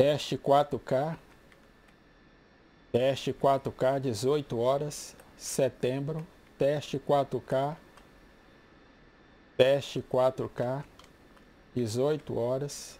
Teste 4K. Teste 4K, 18 horas, setembro. Teste 4K. Teste 4K, 18 horas,